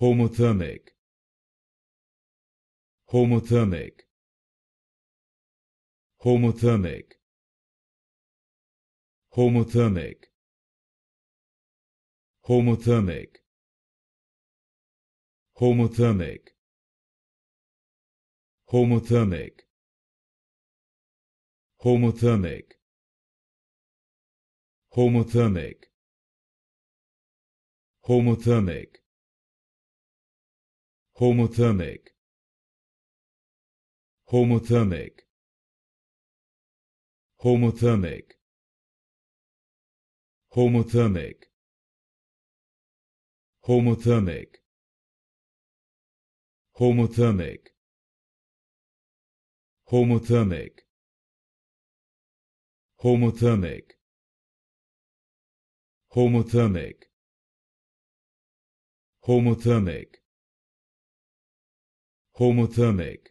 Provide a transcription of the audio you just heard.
homothermic homothermic homothermic homothermic homothermic homothermic homothermic homothermic homothermic homothermic homothermic homothermic homothermic homothermic homothermic homothermic homothermic homothermic homothermic homothermic homothermic